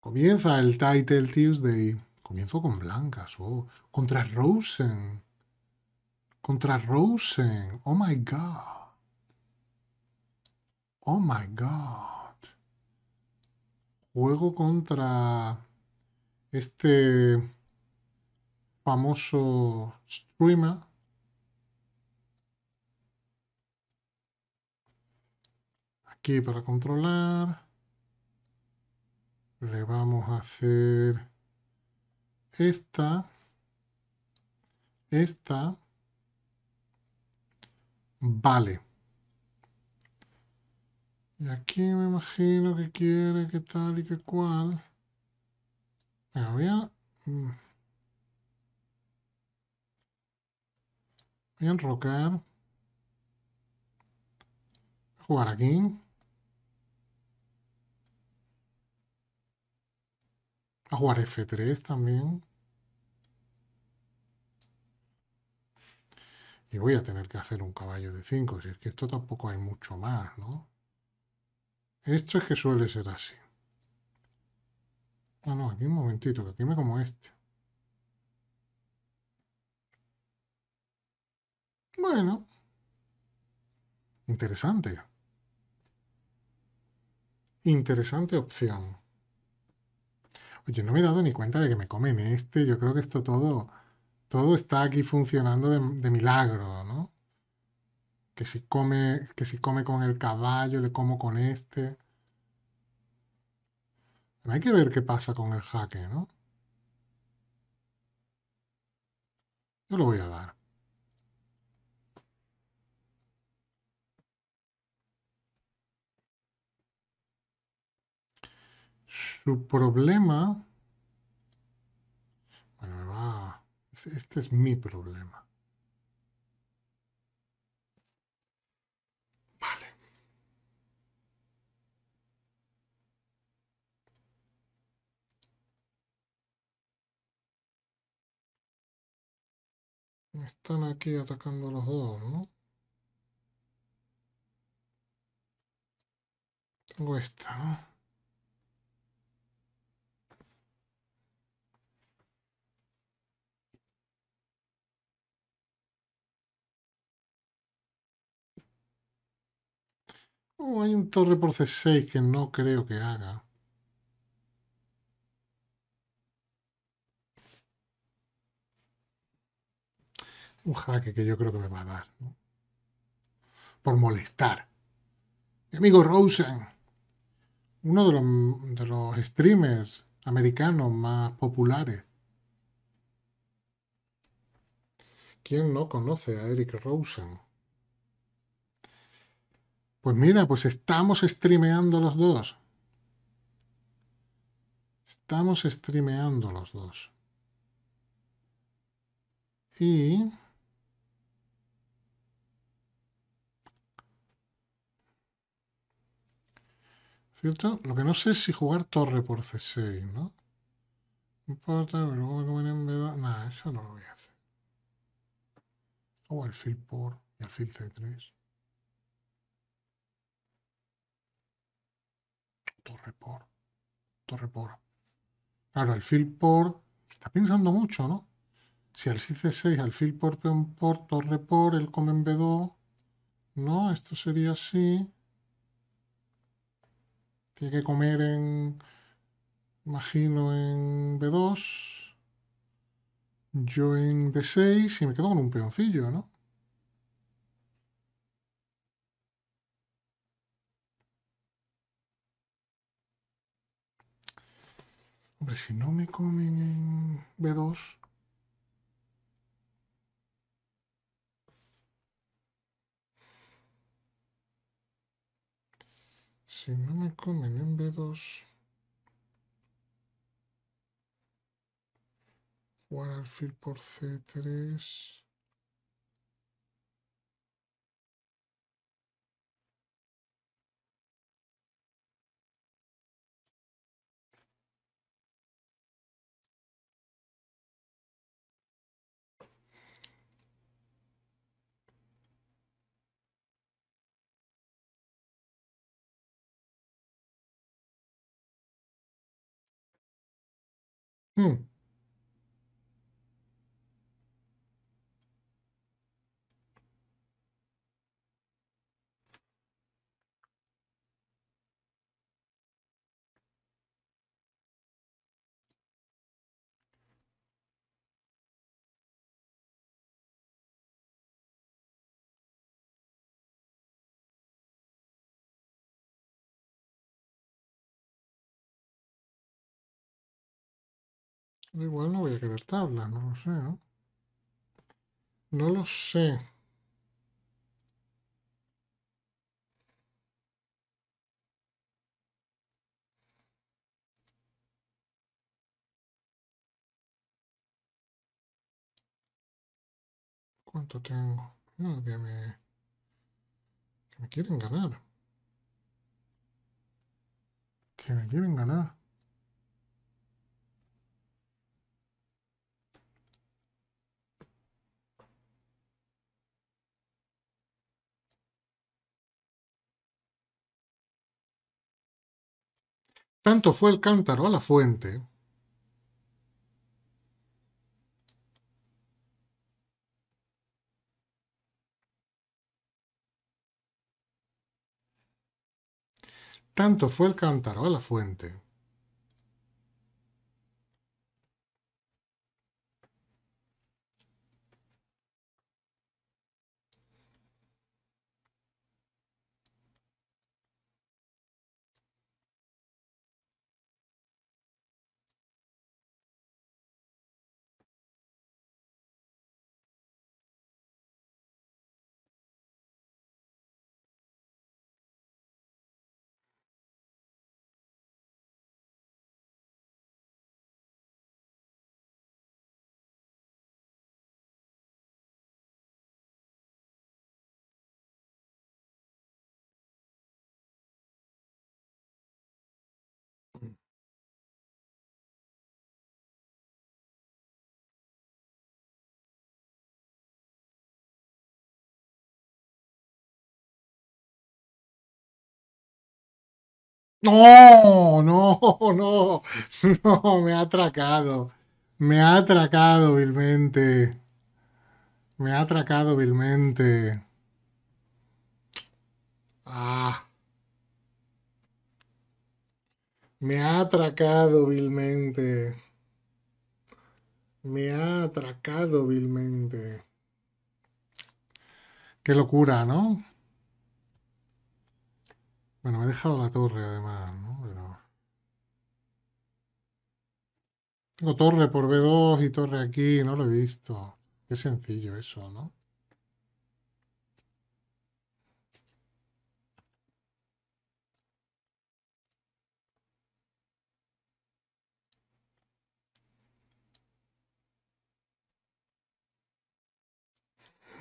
Comienza el Title Tuesday. Comienzo con blancas. Oh, contra Rosen. Contra Rosen. Oh my God. Oh my God. Juego contra este famoso streamer. Aquí para controlar le vamos a hacer esta, esta, vale. Y aquí me imagino que quiere que tal y que cual. Venga, voy a... Mm, voy a enrocar. jugar aquí. A F3 también. Y voy a tener que hacer un caballo de 5, si es que esto tampoco hay mucho más, ¿no? Esto es que suele ser así. Ah, no, aquí un momentito, que aquí me como este. Bueno. Interesante. Interesante opción. Pues yo no me he dado ni cuenta de que me comen este. Yo creo que esto todo, todo está aquí funcionando de, milagro, ¿no? Que si come, que come con el caballo, le como con este. hay que ver qué pasa con el jaque, ¿no? Yo lo voy a dar. Su problema... Bueno, me va... Este es mi problema. Vale. Están aquí atacando los dos, ¿no? Tengo esta, ¿no? hay un torre por C6 que no creo que haga. Un jaque que yo creo que me va a dar. Por molestar. amigo Rosen, uno de los, de los streamers americanos más populares. ¿Quién no conoce a Eric Rosen? Pues mira, pues estamos streameando los dos. Estamos streameando los dos. Y... ¿Cierto? Lo que no sé es si jugar torre por C6, ¿no? No importa, pero luego me conviene en verdad... Nada, eso no lo voy a hacer. O alfil por y alfil C3. por. Torre por. Claro, alfil por. Está pensando mucho, ¿no? Si al c6, alfil por, peón por, torre por, él come en b2. No, esto sería así. Tiene que comer en. Imagino en b2. Yo en d6 y me quedo con un peoncillo, ¿no? Hombre, si no me comen en B2. Si no me comen en B2. Jugar alfil por C3. Hmm. Igual no voy a querer tabla, no lo sé, ¿no? No lo sé. ¿Cuánto tengo? No, que me quieren ganar. Que me quieren ganar. Tanto fue el cántaro a la fuente, tanto fue el cántaro a la fuente, No, no, no, no, me ha atracado. Me ha atracado vilmente. Me ha atracado vilmente. Ah. Me ha atracado vilmente. Me ha atracado vilmente. Qué locura, ¿no? Bueno, me he dejado la torre además, ¿no? Pero... torre por B2 y torre aquí, no lo he visto. Qué sencillo eso, ¿no?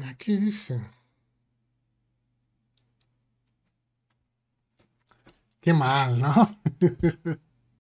Aquí dice. che male, ¿no?